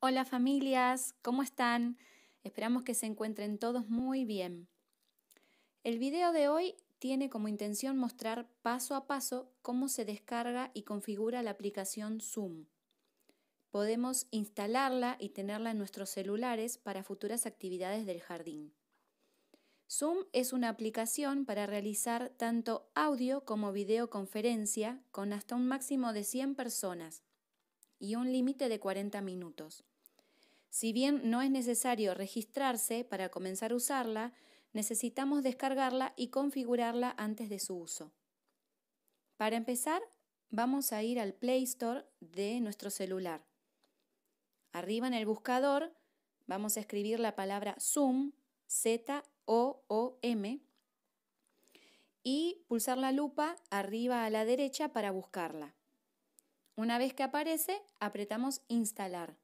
Hola familias, ¿cómo están? Esperamos que se encuentren todos muy bien. El video de hoy tiene como intención mostrar paso a paso cómo se descarga y configura la aplicación Zoom. Podemos instalarla y tenerla en nuestros celulares para futuras actividades del jardín. Zoom es una aplicación para realizar tanto audio como videoconferencia con hasta un máximo de 100 personas y un límite de 40 minutos. Si bien no es necesario registrarse para comenzar a usarla, necesitamos descargarla y configurarla antes de su uso. Para empezar, vamos a ir al Play Store de nuestro celular. Arriba en el buscador vamos a escribir la palabra Zoom, Z-O-O-M, y pulsar la lupa arriba a la derecha para buscarla. Una vez que aparece, apretamos Instalar.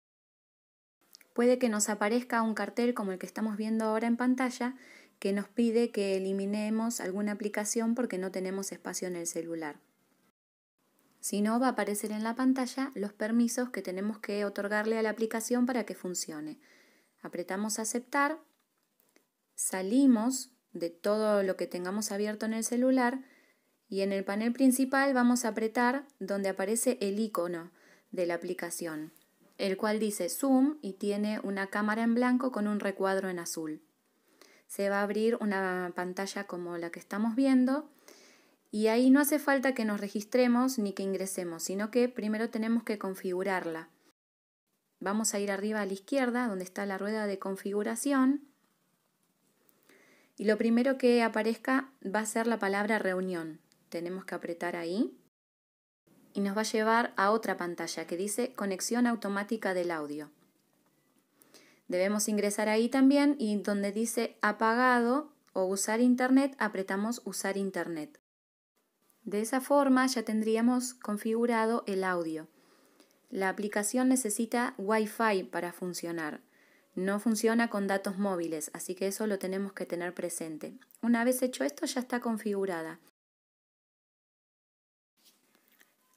Puede que nos aparezca un cartel como el que estamos viendo ahora en pantalla que nos pide que eliminemos alguna aplicación porque no tenemos espacio en el celular. Si no, va a aparecer en la pantalla los permisos que tenemos que otorgarle a la aplicación para que funcione. Apretamos aceptar, salimos de todo lo que tengamos abierto en el celular y en el panel principal vamos a apretar donde aparece el icono de la aplicación, el cual dice Zoom y tiene una cámara en blanco con un recuadro en azul. Se va a abrir una pantalla como la que estamos viendo y ahí no hace falta que nos registremos ni que ingresemos, sino que primero tenemos que configurarla. Vamos a ir arriba a la izquierda donde está la rueda de configuración y lo primero que aparezca va a ser la palabra reunión tenemos que apretar ahí y nos va a llevar a otra pantalla que dice conexión automática del audio. Debemos ingresar ahí también y donde dice apagado o usar internet apretamos usar internet. De esa forma ya tendríamos configurado el audio. La aplicación necesita Wi-Fi para funcionar. No funciona con datos móviles, así que eso lo tenemos que tener presente. Una vez hecho esto ya está configurada.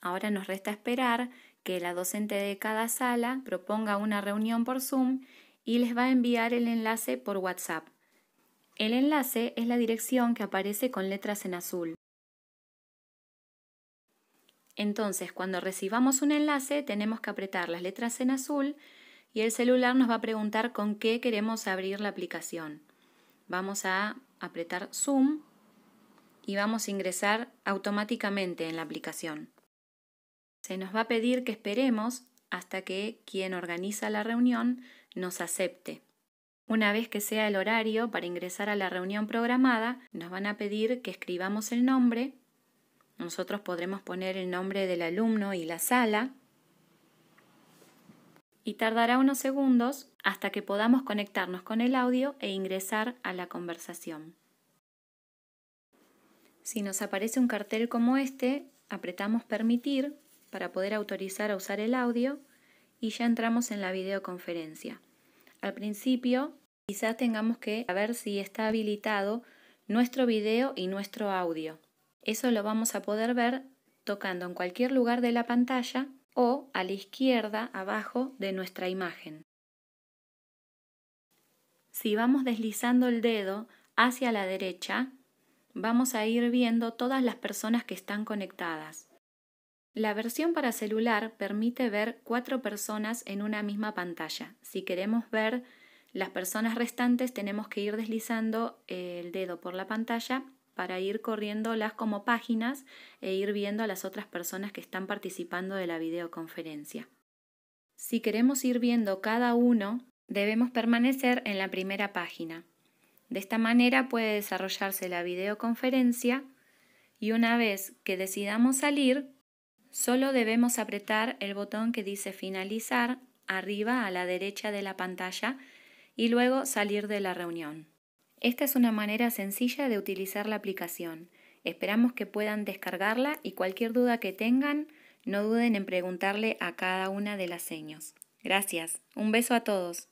Ahora nos resta esperar que la docente de cada sala proponga una reunión por Zoom y les va a enviar el enlace por WhatsApp. El enlace es la dirección que aparece con letras en azul. Entonces, cuando recibamos un enlace, tenemos que apretar las letras en azul y el celular nos va a preguntar con qué queremos abrir la aplicación. Vamos a apretar Zoom y vamos a ingresar automáticamente en la aplicación. Se nos va a pedir que esperemos hasta que quien organiza la reunión nos acepte. Una vez que sea el horario para ingresar a la reunión programada, nos van a pedir que escribamos el nombre. Nosotros podremos poner el nombre del alumno y la sala. Y tardará unos segundos hasta que podamos conectarnos con el audio e ingresar a la conversación. Si nos aparece un cartel como este, apretamos Permitir para poder autorizar a usar el audio y ya entramos en la videoconferencia. Al principio, quizás tengamos que ver si está habilitado nuestro video y nuestro audio. Eso lo vamos a poder ver tocando en cualquier lugar de la pantalla o a la izquierda abajo de nuestra imagen. Si vamos deslizando el dedo hacia la derecha, vamos a ir viendo todas las personas que están conectadas. La versión para celular permite ver cuatro personas en una misma pantalla. Si queremos ver las personas restantes, tenemos que ir deslizando eh, el dedo por la pantalla para ir corriéndolas como páginas e ir viendo a las otras personas que están participando de la videoconferencia. Si queremos ir viendo cada uno, debemos permanecer en la primera página. De esta manera puede desarrollarse la videoconferencia y una vez que decidamos salir, Solo debemos apretar el botón que dice finalizar arriba a la derecha de la pantalla y luego salir de la reunión. Esta es una manera sencilla de utilizar la aplicación. Esperamos que puedan descargarla y cualquier duda que tengan, no duden en preguntarle a cada una de las señas. Gracias. Un beso a todos.